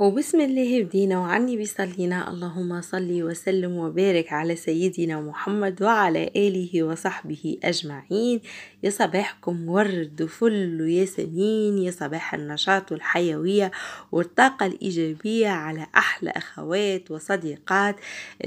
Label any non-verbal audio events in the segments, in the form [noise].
وبسم الله بدينا وعني بيصلينا اللهم صلي وسلم وبارك على سيدنا محمد وعلى آله وصحبه أجمعين يا صباحكم ورد وفل وياسمين يا صباح النشاط والحيوية والطاقة الإيجابية على أحلى أخوات وصديقات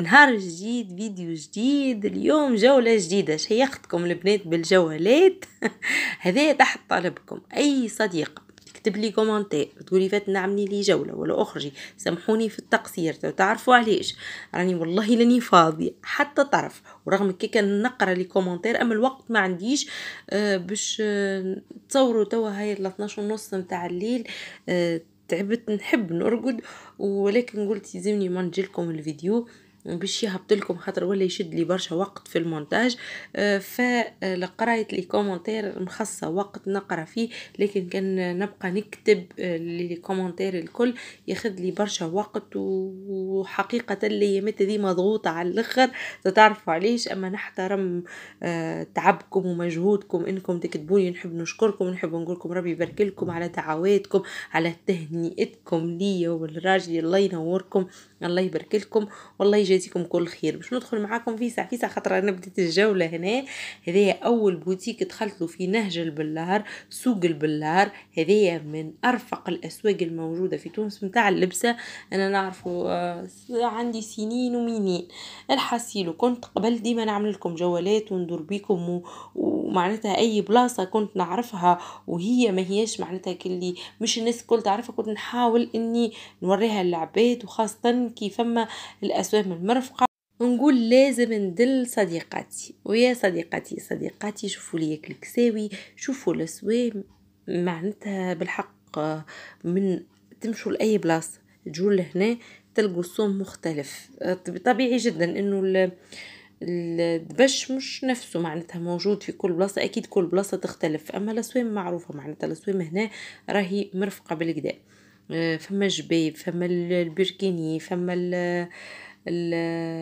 نهار جديد فيديو جديد اليوم جولة جديدة شيختكم البنات بالجولات [laughs] هذا تحت طلبكم أي صديقة اكتب لي كومنتير تقولي فاتن اعملي لي جوله ولا اخرجي سامحوني في التقصير تعرفوا علاش راني والله لاني فاضيه حتى طرف ورغم كي كان نقرا لي كومنتير اما الوقت ما عنديش آه باش آه تصوروا توا هاي 12 ونص نتاع الليل آه تعبت نحب نرقد ولكن قلت يلزمني ما لكم الفيديو باش يهبط لكم خاطر ولا يشد لي برشا وقت في المونتاج آه، فقرايه لي كومونتير مخصصه وقت نقرا فيه لكن كان نبقى نكتب آه، لي كومونتير الكل ياخذ لي برشا وقت وحقيقه الايامات دي مضغوطه على الاخر تعرفوا علاش اما نحترم آه، تعبكم ومجهودكم انكم تكتبوني نحب نشكركم نحب نقول لكم ربي يبارك لكم على دعواتكم على تهنئتكم ليا والراجل الله ينوركم الله يبارك لكم والله يجازيكم كل خير باش ندخل معاكم في ساعه خاطر انا بديت الجوله هنا هذه اول بوتيك دخلت له في نهج البلار سوق البلار هذه من ارفق الاسواق الموجوده في تونس متاع اللبسه انا نعرفه آه عندي سنين ومينين الحصيل كنت قبل ديما نعمل لكم جولات وندور بيكم و... ومعناتها اي بلاصه كنت نعرفها وهي ما هيش معناتها كلي مش الناس الكل تعرفها كنت نحاول اني نوريها للعباد وخاصه كي فما الأسوام المرفقة نقول لازم ندل صديقاتي ويا صديقاتي صديقاتي شوفوا لي كلكساوي شوفوا الأسوام معناتها بالحق من تمشوا لأي بلاصة تجوا لهنا تلقوا الصوم مختلف طبيعي جدا انه الدبش مش نفسه معناتها موجود في كل بلاصة أكيد كل بلاصة تختلف أما الأسوام معروفة معناتها الأسوام هنا راهي مرفقة بالكدا فما الجبايب فما البركيني فما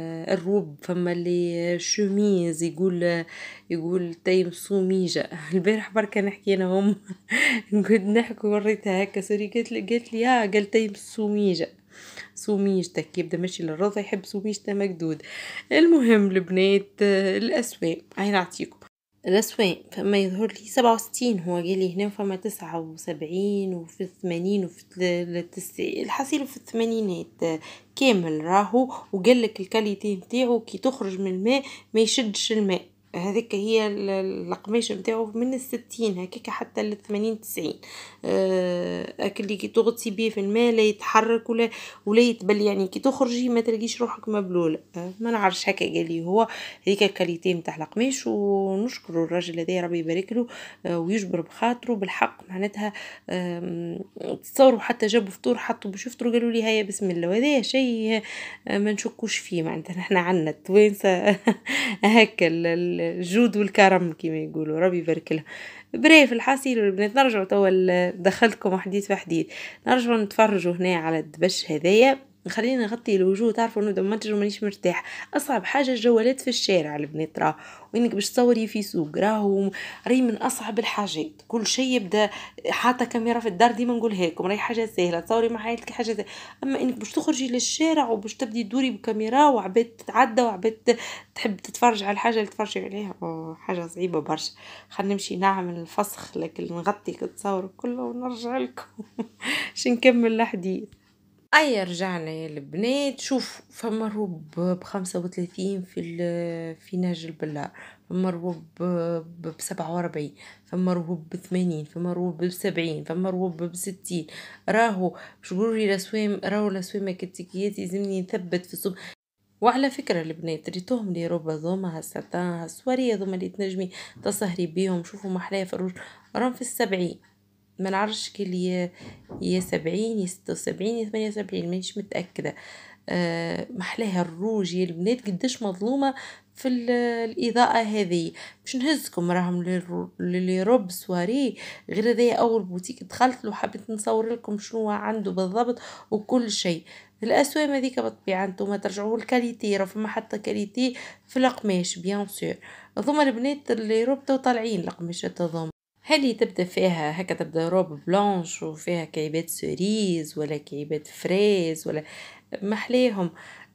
الروب فما لي شوميز يقول يقول تيم طيب صوميجة [laughs] البارح بركة نحكي انا هم كنت [laughs] نحكي وريتها هكا سوري قالت لي قالت لي اه قال تيم طيب صوميجة سوميجتك يبدا ماشي للروضه يحب سوميجته مكدود المهم البنات آه، الاسواق هاي نعطيكم رسوان فما يظهر لي سبعة وستين هو قالي هنا فما تسعة وسبعين وفي الثمانين وفي الحصيل في الثمانينات آه، كامل راهو لك الكاليتي نتاعو كي تخرج من الماء ما يشدش الماء هذيك هي القماش نتاعو من الستين هكاك حتى للثمانين تسعين آه، اكل اللي كي تغطسي بيه في الماء لا يتحرك ولا ولا يتبل يعني كي تخرجي ما تلقيش روحك مبلوله آه، ما نعرفش هكا قالي هو هذيك الكاليتي نتاع القماش ونشكر الراجل هذا ربي يبارك له آه، ويجبر بخاطره بالحق معناتها تصوروا حتى جابوا فطور حطوا بشفطروا قالوا لي هيا بسم الله وهذا شيء ما نشكوش فيه معناتها احنا عندنا التوانسه [laughs] هكا الجود والكرم كما يقولوا ربي يبارك لها بريف الحاسيل والبنات نرجعوا توا دخلتكم حديث في حديث نرجعوا نتفرجوا هنا على الدبش هذايا خلينا نغطي الوجوه تعرفوا انه دمنتج ومانيش مرتاح اصعب حاجه الجوالات في الشارع البنات راه وانك باش تصوري في سوق راهو راهي من اصعب الحاجات كل شيء يبدا حاطه كاميرا في الدار ديما نقولها لكم راهي حاجه سهله تصوري مع عائلتك حاجه سهلة. اما انك باش تخرجي للشارع وباش تبدي تدوري بكاميرا وعباد تتعدى وعباد تحب تتفرج على الحاجه اللي تفرجي عليها حاجه صعيبه برشا خلينا نمشي نعمل فسخ لكن نغطي كتصور كله ونرجع لكم [laughs] باش نكمل الحديث أيا رجعنا يا البنات شوف فما روب ب وثلاثين في [hesitation] في نهج البلار, فما روب ب 47 [hesitation] فما روب بثمانين, فما روب بسبعين, فما روب بستين, راهو باش لي لاسويم راهو لاسويم هكاديكيات يلزمني نثبت في الصبح وعلى فكرة البنات ريتوهم لي روب هذوما هالساتان هالسواري هذوما اللي تنجمي تسهري بيهم شوفوا في فروج راهم في السبعين. ما نعرفش كي يا يا سبعين يا ستة وسبعين يا ثمانية وسبعين مانيش متأكدة آه محلاها الروج يا البنات قداش مظلومة في الإضاءة هذه باش نهزكم راهم للي روب سواري غير هذايا أول بوتيك دخلت له حبيت نصور لكم شنو عنده بالضبط وكل شيء الأسوام هذيك بالطبيعة انتم ترجعوا الكاليتي راه فما حتى كاليتي في القماش بيان سور البنات اللي روب طالعين القماشات تضم هل تبدا فيها هكا تبدا روب بلونش وفيها كعيبات سوريز ولا كعيبات فريز ولا محليهم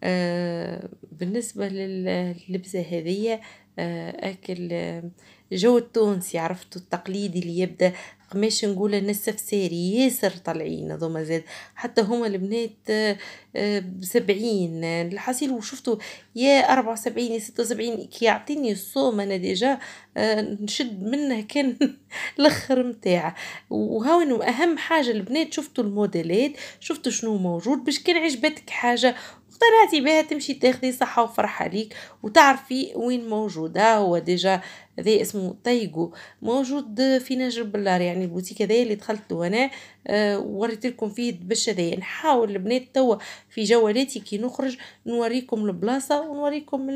آه بالنسبة للبسة هذه آه أكل آه الجو التونسي عرفتوا التقليدي اللي يبدا قماش نقول ساري ياسر طالعين هذوما زاد حتى هما البنات آه، بسبعين الحصيل وشفتوا يا أربعة وسبعين يا ستة وسبعين كي يعطيني الصوم أنا ديجا آه، نشد منه كان [laughs] الاخر متاع وهاو اهم حاجه البنات شفتوا الموديلات شفتوا شنو موجود باش كان عجبتك حاجه اقتنعتي بها تمشي تاخذي صحه وفرحه ليك وتعرفي وين موجوده هو ديجا هذا اسمه تايجو موجود في نجر بلار يعني البوتيك هذايا اللي دخلت وانا أه وريت لكم فيه الدبش هذايا نحاول البنات توا في جولاتي كي نخرج نوريكم البلاصه ونوريكم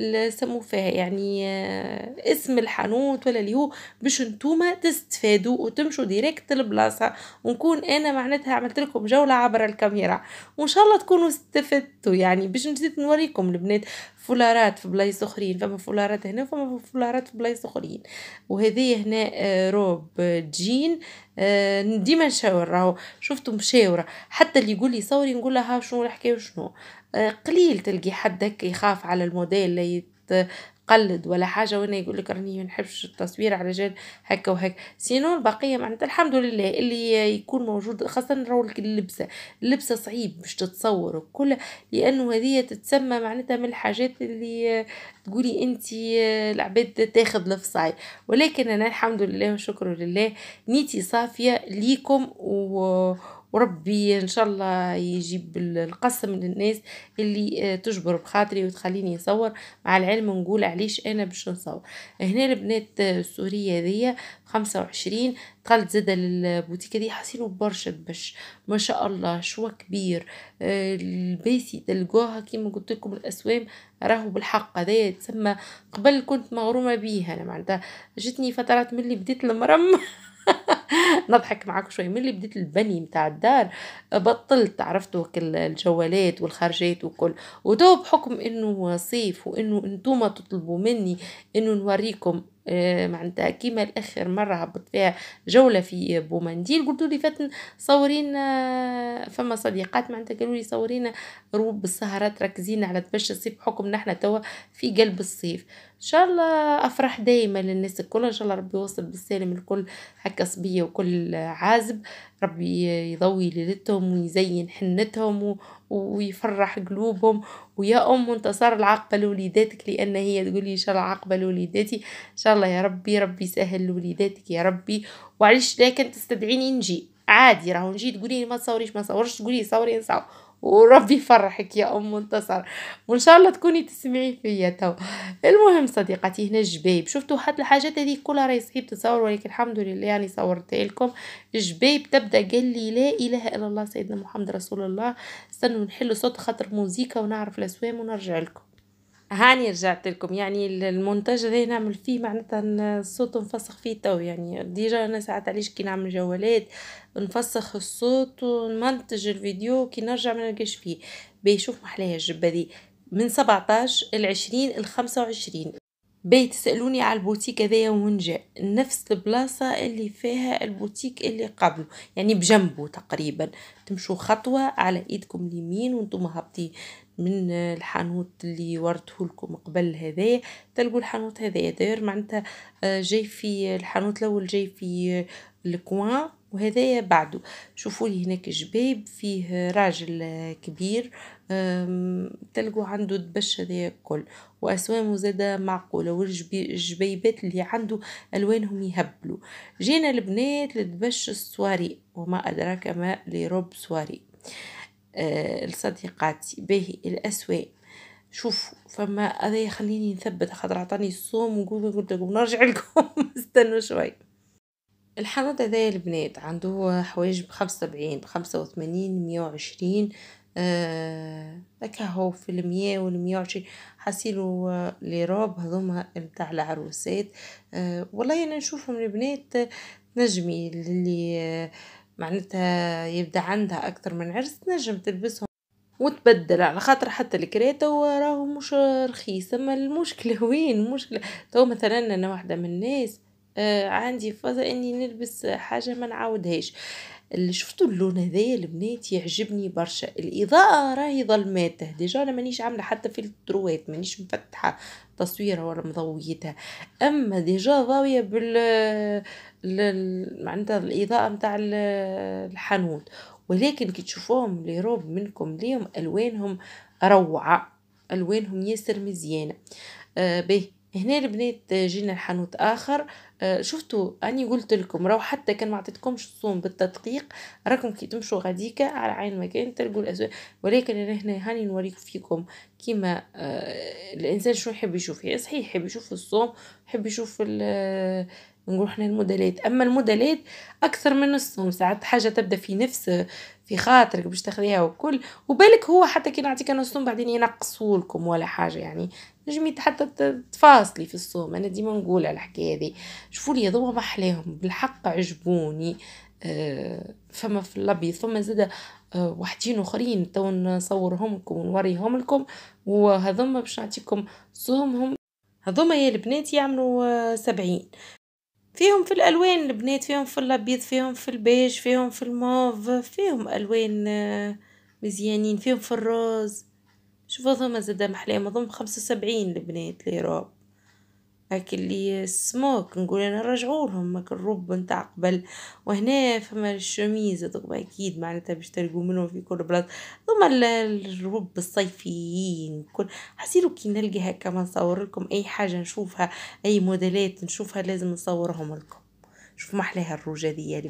اللي سموا فيها يعني آه، اسم الحانوت ولا اللي هو باش نتوما تستفادوا وتمشوا ديريكت البلاصه ونكون انا معناتها عملت لكم جوله عبر الكاميرا وان شاء الله تكونوا استفدتوا يعني باش نزيد نوريكم البنات فولارات في بلايص اخرين فما فولارات هنا فما فولارات في بلايص اخرين وهذه هنا آه، روب آه، جين آه، ديما نشاور راهو شفتو مشاوره حتى اللي يقول لي صوري نقول لها شنو الحكايه وشنو قليل تلقي حد هكا يخاف على الموديل تقلد ولا حاجه وانا يقول لك راني ما نحبش التصوير على جال هكا وهكا سينو البقيه معناتها الحمد لله اللي يكون موجود خاصه راهولك اللبسه اللبسه صعيب باش تتصور كل لانه هذه تتسمى معناتها من الحاجات اللي تقولي انت العباد تاخذ لفصاي ولكن انا الحمد لله وشكر لله نيتي صافيه ليكم و وربي ان شاء الله يجيب القسم للناس اللي آه، تجبر بخاطري وتخليني نصور مع العلم نقول علاش انا باش نصور هنا البنات آه، السوريه هذيا خمسة وعشرين دخلت زاده للبوتيك هذه حاسين برشا باش ما شاء الله شوا كبير آه، البيسي تلقوها كيما قلت لكم الاسوام راهو بالحق هذايا تسمى قبل كنت مغرومه بيها انا معناتها جتني فترات ملي بديت المرم [laughs] [laughs] نضحك معاكم شوي ملي بديت البني متاع الدار بطلت كل الجوالات والخرجات وكل ودو بحكم انه صيف وانه انتوما تطلبوا مني انه نوريكم آه، معناتها كيما الاخر مره هبط فيها جوله في بومنديل قلتوا لي فاتن صورينا آه، فما صديقات معناتها قالوا لي صورينا روب السهرات ركزين على تبش الصيف بحكم نحنا توا في قلب الصيف ان شاء الله افرح دائما للناس الكل ان شاء الله ربي يوصل بالسالم الكل هكا صبيه وكل عازب ربي يضوي ليلتهم ويزين حنتهم ويفرح قلوبهم ويا أم انتصار العاقبة لوليداتك لأن هي تقول لي إن شاء الله عاقبة لوليداتي إن شاء الله يا ربي ربي سهل لوليداتك يا ربي وعلاش لكن تستدعيني نجي عادي راهو نجي تقولي ما تصوريش ما صورش تقولي صوري نصور وربي يفرحك يا ام منتصر وان شاء الله تكوني تسمعي فيا تو المهم صديقتي هنا الجبيب شفتوا حتى الحاجات هذه كلها راهي صعيب تصور ولكن الحمد لله يعني صورت لكم الجبيب تبدا قال لي لا اله الا الله سيدنا محمد رسول الله استنوا نحلوا صوت خاطر موزيكا ونعرف الاسوام ونرجع لكم هاني رجعت لكم يعني المونتاج اللي نعمل فيه معناتها الصوت نفسخ فيه تو يعني ديجا انا ساعات علاش كي نعمل جوالات نفسخ الصوت ونمنتج الفيديو كي نرجع ما نلقاش فيه بيشوف محلاها الجبه دي من 17 ل 20 ل 25 باي تسالوني على البوتيك هذايا وين جا نفس البلاصه اللي فيها البوتيك اللي قبله يعني بجنبه تقريبا تمشوا خطوه على ايدكم اليمين وانتم هابطين من الحانوت اللي ورده لكم قبل هذايا تلقوا الحانوت هذايا داير معناتها آه، جاي في الحانوت الاول جاي في الكوان وهذايا بعده شوفوا لي هناك جباب فيه راجل كبير تلقوا عنده دبش هذايا الكل واسوامه زاده معقوله والجبيبات اللي عنده الوانهم يهبلوا جينا البنات لدبش السواري وما ادراك ما لرب سواري أه لصديقاتي باهي الاسوام شوف فما هذا يخليني نثبت خاطر عطاني الصوم ونقول قلت لكم نرجع [laughs] لكم استنوا شوي الحانوت هذا البنات عنده حوايج بخمسة وسبعين بخمسة وثمانين مية وعشرين هكا آه، هو في المية والمية وعشرين حاسيلو آه، لي روب هذوما نتاع العروسات آه، والله انا نشوفهم البنات تنجمي اللي معناتها يبدا عندها اكثر من عرس تنجم تلبسهم وتبدل على خاطر حتى الكريتا وراه مش رخيص اما المشكله [laughs] وين مشكلة تو مثلا انا واحده من الناس آه عندي فضل اني نلبس حاجه ما نعاودهاش اللي شفتوا اللون هذايا البنات يعجبني برشا الاضاءه راهي ظلماته ديجا انا مانيش عامله حتى في الدروات مانيش مفتحه تصويره ولا مضويتها اما ديجا ضاويه بال معناتها الاضاءه نتاع الحانوت ولكن كي تشوفوهم لي روب منكم ليهم الوانهم روعه الوانهم ياسر مزيانه آه به هنا البنات جينا الحانوت اخر آه، شفتوا اني قلت لكم راه حتى كان ما عطيتكمش الصوم بالتدقيق راكم كي تمشوا غاديكا على عين مكان تلقوا الاسواق ولكن انا هنا هاني نوريك فيكم كيما آه، الانسان شنو يحب يشوف يعني صحيح يحب يشوف الصوم يحب يشوف آه، نقول احنا الموديلات اما الموديلات اكثر من الصوم ساعات حاجه تبدا في نفس في خاطرك باش تاخذيها وكل وبالك هو حتى كي نعطيك انا الصوم بعدين ينقصوا لكم ولا حاجه يعني نجمي حتى تفاصلي في الصوم انا ديما نقول على الحكايه هذه شوفوا لي هذوما محلاهم بالحق عجبوني آه، فما في الابيض فما زاد آه وحدين اخرين تو نصورهم لكم ونوريهم لكم وهذوما باش نعطيكم صومهم هذوما يا البنات يعملوا آه، سبعين فيهم في الالوان البنات فيهم في الابيض فيهم في البيج فيهم في الموف فيهم الوان آه، مزيانين فيهم في الروز شوفوا هما زادا محلاه مظن خمسة وسبعين لبنات ليراب هاك اللي سموك نقول انا رجعولهم هاك الروب نتاع قبل وهنا فما الشوميز هذوك اكيد معناتها باش تلقو منهم في كل بلاصه هما الروب الصيفيين كل حسيرو كي نلقى هكا ما نصور لكم اي حاجه نشوفها اي موديلات نشوفها لازم نصورهم لكم شوف محلاها الروجه دي يا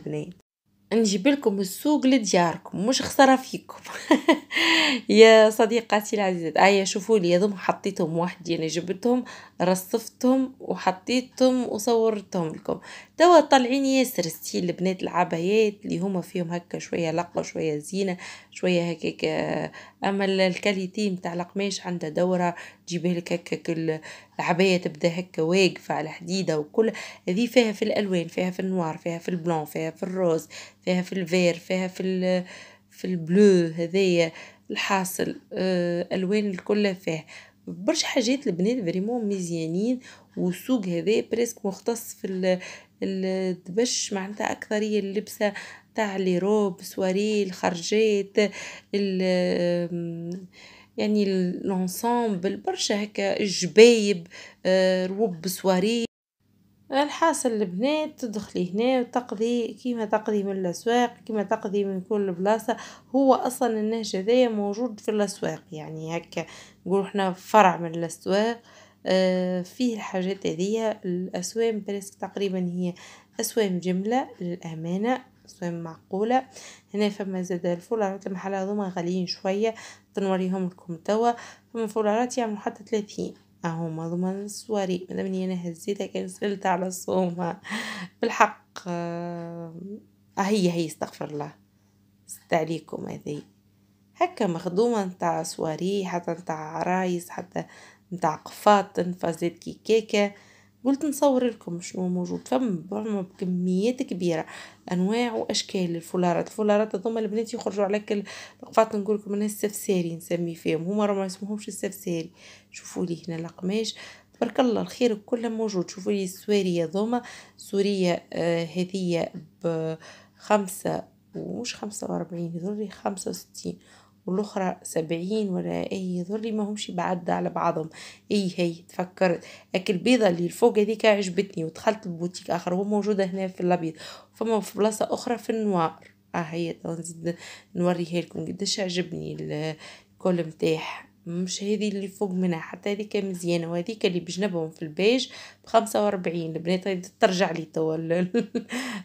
نجيبلكم السوق لدياركم مش خساره فيكم [laughs] يا صديقاتي العزيزات ايا شوفوا لي هذوما حطيتهم وحدي انا جبتهم رصفتهم وحطيتهم وصورتهم لكم توا طالعين ياسر ستيل البنات العبايات اللي هما فيهم هكا شويه لقه شويه زينه شويه هكاك آه، اما الكاليتي نتاع القماش عندها دوره تجيبه لك هكاك العبايه تبدا هكا واقفه على حديده وكل هذه فيها في الالوان فيها في النوار فيها في البلون فيها في الروز فيها في الفير فيها في في البلو هذايا الحاصل آه، الوان الكل فيه برشا حاجات البنات فريمون مزيانين والسوق هذا بريسك مختص في الدبش معناتها أكثرية اللبسة تاع لي روب الخرجات خرجات يعني لونسومبل برشا هكا جبايب آه، روب سواري الحاصل البنات تدخلي هنا وتقضي كيما تقضي من الاسواق كيما تقضي من كل بلاصه هو اصلا النهج هذايا موجود في الاسواق يعني هكا نقول احنا فرع من الاسواق آه، فيه الحاجات هذيا الأسوام برسك تقريبا هي أسوام جملة للأمانة أسوام معقولة هنا فما زاد الفولارات المحل هذوما غاليين شوية تنوريهم لكم توا فما فولارات يعملوا حتى ثلاثين هما هذوما السواري مادامني أنا هزيتها كان سألت على الصوم بالحق آه هي هي استغفر الله عليكم هذه هكا مخدومة نتاع سواري حتى نتاع عرايس حتى نتاع قفاط نفازات كي قلت نصور لكم شنو موجود فما بكميات كبيره انواع واشكال الفولارات الفولارات هذوما البنات يخرجوا على كل قفاط نقول لكم انا السفساري نسمي فيهم هما ما يسموهمش السفساري شوفوا لي هنا القماش تبارك الله الخير كله موجود شوفوا لي السواريه هذوما سوريه آه هذية بخمسة ومش خمسة وأربعين هذول خمسة وستين والأخرى سبعين ولا أي ذري ما همش بعد على بعضهم أي هي تفكرت أكل البيضة اللي الفوق دي عجبتني ودخلت البوتيك آخر وموجودة هنا في الأبيض فما في بلاصة أخرى في النوار اه هي نزيد نوريها لكم عجبني الكل متاح مش هذه اللي فوق منها حتى هذيك مزيانه وهذيك اللي بجنبهم في البيج بخمسة وأربعين البنات ترجع لي توا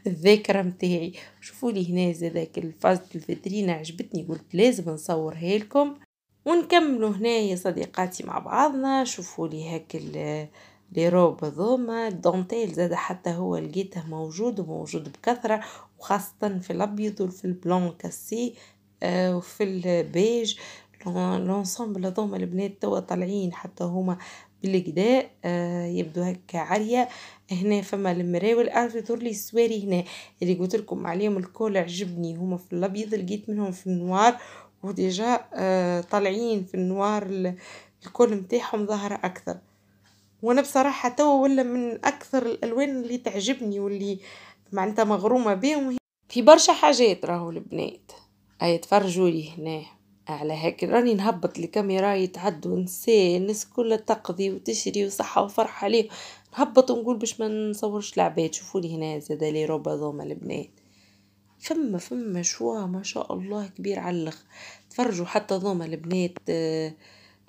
الذاكره متاعي شوفوا لي هنا زاداك الفازة الفيترينا عجبتني قلت لازم نصور هيلكم ونكملوا هنا يا صديقاتي مع بعضنا شوفوا لي هاك لي روب هذوما الدونتيل زاد حتى هو لقيته موجود وموجود بكثره وخاصه في الابيض وفي البلون كاسي آه، وفي البيج لونسومبل هذوما البنات توا طالعين حتى هما بالقداء آه يبدو هكا عالية هنا فما المراول اعرف يدور لي السواري هنا اللي قلت لكم عليهم الكول عجبني هما في الابيض لقيت منهم في النوار وديجا آه طالعين في النوار الكول نتاعهم ظاهرة اكثر وانا بصراحة توا ولا من اكثر الالوان اللي تعجبني واللي معناتها مغرومة بهم في برشا حاجات راهو البنات اي تفرجوا لي هنا على هيك راني نهبط الكاميرا يتعدوا نسي الناس كلها تقضي وتشري وصحة وفرحة ليه نهبط ونقول باش ما نصورش العباد شوفوني هنا زادا لي روبا ذوما البنات فما فما شوا ما شاء الله كبير على الاخر تفرجوا حتى ذوما البنات آه،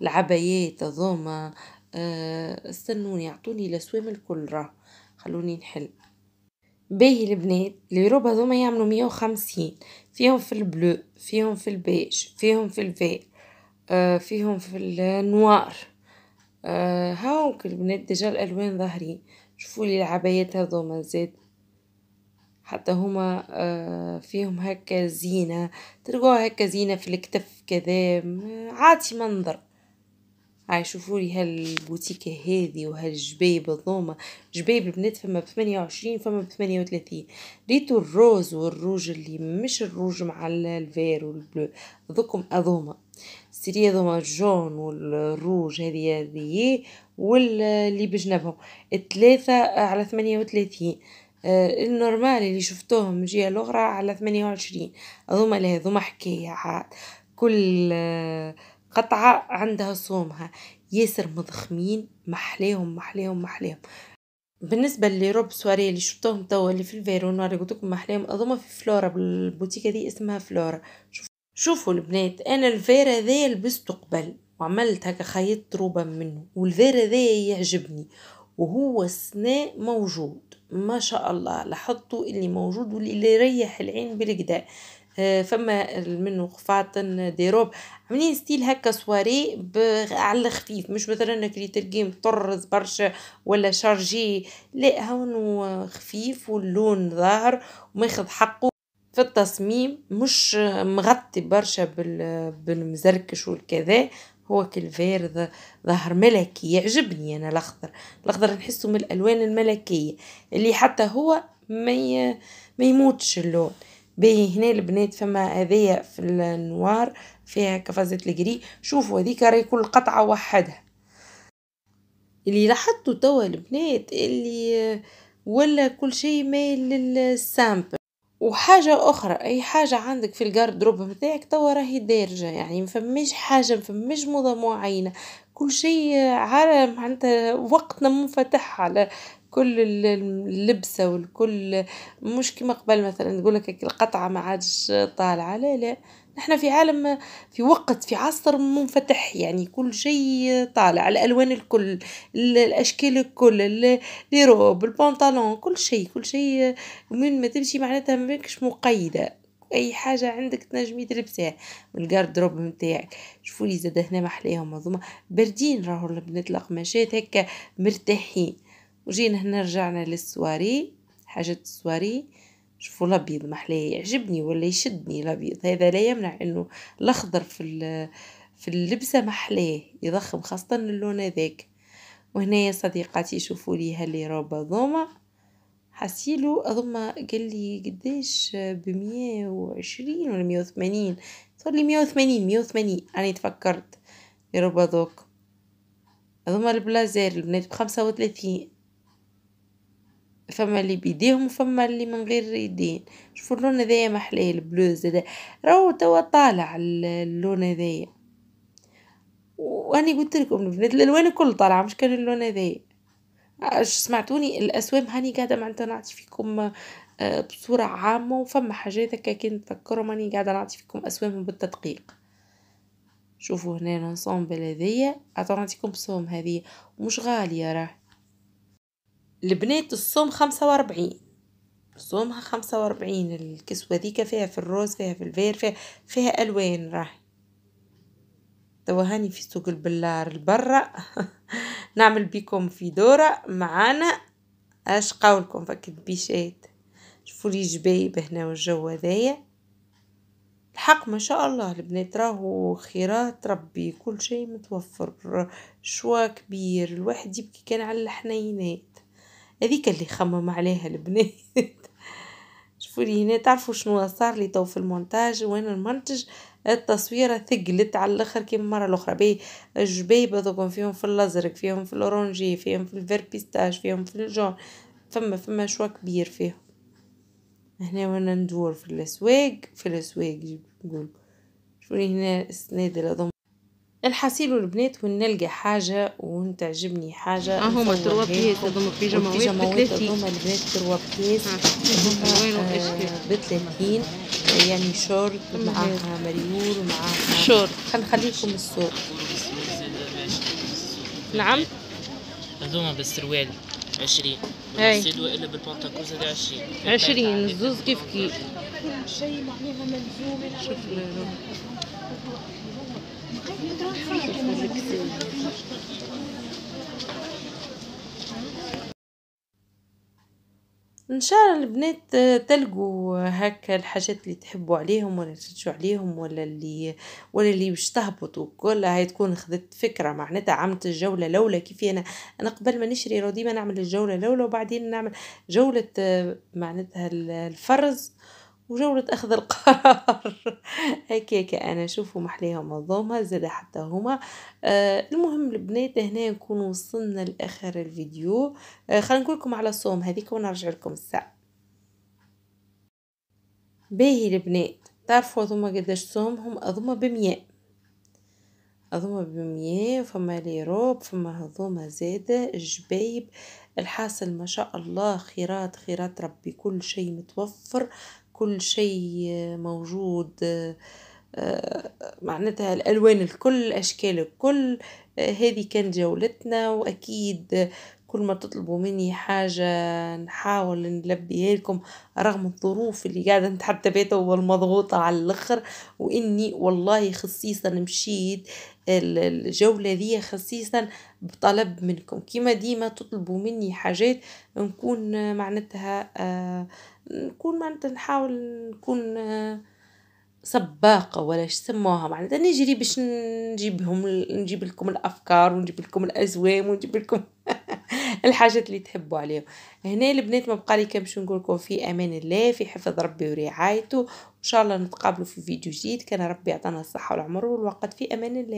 العبايات ضوما آه، استنوني اعطوني الاسوام الكل راه خلوني نحل باهي البنات اليوروب هذوما يعملوا مية وخمسين فيهم في البلو فيهم في البيج فيهم في الفير آه، فيهم في النوار آه هاوك البنات ديجا الالوان ظاهرين شوفوا لي العبايات هذوما زاد حتى هما آه، فيهم هكا زينة تلقوها هكا زينة في الكتف كذا آه، عادي منظر لي هالبوتيكا هاذي وهالجبيب الضومة جبايب البنات فما بثمانية 28 فما بثمانية 38 ريتو الروز والروج اللي مش الروج مع الفير والبلو, ذوكم أضومة سيري أضومة الجون والروج هذي هذيا, واللي بجنبهم, الثلاثة على ثمانية وتلاثين, آه، النورمال اللي شفتوهم الجهة الاخرى على ثمانية أضومة هاذوما لا حكاية عاد, كل آه، قطعة عندها صومها ياسر مضخمين محلاهم محلاهم محلاهم بالنسبه لروب سواري اللي شفتهم توا اللي في الفيرون قلت قلتلكم محلاهم اظن في فلورا بالبوتيكه دي اسمها فلورا شوف شوفوا البنات انا الفيرا ذي لبسته قبل وعملت هكا خيط روبه منه والفيرا ذي يعجبني وهو سناء موجود ما شاء الله لحطوا اللي موجود واللي يريح العين بالكدا آه، فما منه دي روب عاملين ستيل هكا سواري على الخفيف مش مثلا كريتر جيم طرز برشا ولا شارجي لا هونو خفيف واللون ظاهر وماخذ حقه في التصميم مش مغطي برشا بالمزركش والكذا هو كالفير ظهر ملكي يعجبني انا الاخضر الاخضر نحسه من الالوان الملكيه اللي حتى هو ما ما يموتش اللون باهي هنا البنات فما هذايا في النوار فيها كفازات الجري شوفوا هذيك راهي كل قطعه وحدها اللي لاحظتوا توا البنات اللي ولا كل شيء مايل للسامبل وحاجة أخرى أي حاجة عندك في الجاردروب بتاعك توا راهي دارجة يعني مفماش حاجة مفماش موضة معينة كل شيء على معناتها وقتنا منفتح على كل اللبسة والكل مش كيما قبل مثلا تقولك القطعة ما عادش طالعة لا لا نحن في عالم في وقت في عصر منفتح يعني كل شيء طالع الالوان الكل الاشكال الكل لي روب البنطلون كل شيء كل شيء من ما تمشي معناتها ماكش مقيده اي حاجه عندك تنجمي تلبسيها من الجاردروب نتاعك شوفوا لي زاد هنا محليهم هذوما بردين راهو البنات القماشات هكا مرتاحين وجينا هنا رجعنا للسواري حاجه السواري شوفوا الابيض محلاه يعجبني ولا يشدني الابيض هذا لا يمنع انه الاخضر في في اللبسه محلاه يضخم خاصه اللون هذاك وهنايا صديقاتي شوفوا لي هاللي روبا ضوما حسيلو اضم قال لي قداش بمية وعشرين ولا مية وثمانين صار لي مية وثمانين مية وثمانين انا تفكرت روبا ذوك اضم البلازير البنات بخمسة 35 فما اللي بيديهم وفما اللي من غير يدين شوفوا اللون هذايا محلاه البلو زادا راهو توا طالع اللون هذايا واني قلت لكم البنات الالوان الكل طالعه مش كان اللون هذايا اش سمعتوني الاسوام هاني قاعده معناتها نعطي فيكم آه، بصوره عامه وفما حاجات هكا كي نتفكرهم هاني قاعده نعطي فيكم اسوام بالتدقيق شوفوا هنا الانسومبل هذيا عطاو نعطيكم بصوم هذه مش غاليه راه البنات الصوم خمسة وأربعين صومها خمسة وأربعين الكسوة ذيك فيها في الروز فيها في الفير فيها, فيها ألوان راهي توا هاني في سوق البلار البرة [laughs] نعمل بيكم في دورة معانا اش قولكم فكت بيشات شوفوا لي جبايب هنا والجو هذايا الحق ما شاء الله البنات راهو خيرات ربي كل شيء متوفر شوا كبير الواحد يبكي كان على الحنينات هذيك اللي خمم عليها البنات [laughs] شوفوا لي هنا تعرفوا شنو صار لي تو في المونتاج وين المنتج التصويرة ثقلت على الاخر كيما المرة الاخرى بي الجبيبة دوكم فيهم في الازرق فيهم في الاورنجي فيهم في الفيربيستاج فيهم في الجون فما فما شوا كبير فيهم هنا وانا ندور في الاسواق في الاسواق نقول شوفوا هنا السنادل هذوما الحصيل والبنات وين نلقى حاجة وين تعجبني حاجة آه، هما تروا بياس هذوما في جماوات بثلاثين هذوما البنات تروا بياس آه، آه، بثلاثين يعني شورت أمم، معاها مريول ومعاها شورت خل نخليكم الصوت نعم هذوما بالسروال عشرين بالسيد والا بالبنتاكوز هذه عشرين عشرين الزوز كيف كيف شيء معناها ملزوم شوف ان شاء البنات آه، تلقوا هكا الحاجات اللي تحبوا عليهم ولا تشجعوا عليهم ولا اللي ولا اللي باش تهبطوا كلها هي تكون خذت فكره معناتها عملت الجوله الاولى كيف انا انا قبل ما نشري راه ديما نعمل الجوله الاولى وبعدين نعمل جوله آه، معناتها الفرز وجولة أخذ القرار [laughs] هكاك أنا شوفوا محليهم الظومة زاد حتى هما آه المهم البنات هنا نكون وصلنا لآخر الفيديو آه خلينا نقول لكم على الصوم هذيك ونرجع لكم الساعة باهي البنات تعرفوا هذوما قداش صومهم هذوما بمية هذوما بمية فما لي روب فما هذوما زادة الجبايب الحاصل ما شاء الله خيرات خيرات ربي كل شيء متوفر كل شيء موجود آه، آه، معناتها الألوان الكل أشكال الكل آه، هذه كانت جولتنا وأكيد كل ما تطلبوا مني حاجة نحاول نلبيها لكم رغم الظروف اللي قاعدة نتحدى بيتها والمضغوطة على الأخر وإني والله خصيصا مشيت الجولة دي خصيصا بطلب منكم كما ديما تطلبوا مني حاجات نكون معناتها آه نكون معنتها نحاول نكون آه، سباقة ولا ايش سموها معناتها نجري باش نجيبهم نجيبلكم الافكار ونجيبلكم الازوام ونجيبلكم [laughs] الحاجات اللي تحبوا عليهم هنا البنات ما بقى لي كان باش نقولكم في امان الله في حفظ ربي ورعايته وان شاء الله نتقابلوا في فيديو جديد كان ربي يعطينا الصحه والعمر والوقت في امان الله